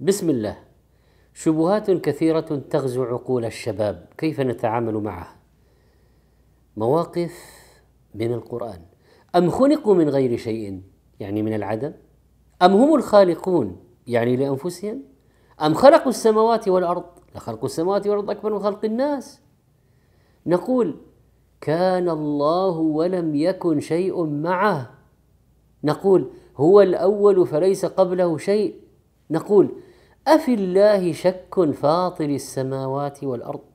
بسم الله شبهات كثيرة تغزو عقول الشباب، كيف نتعامل معها؟ مواقف من القرآن، أم خلقوا من غير شيء، يعني من العدم؟ أم هم الخالقون، يعني لأنفسهم؟ أم خلقوا السماوات والأرض؟ لخلق السماوات والأرض أكبر من خلق الناس. نقول: كان الله ولم يكن شيء معه. نقول: هو الأول فليس قبله شيء. نقول أفي الله شك فاطر السماوات والأرض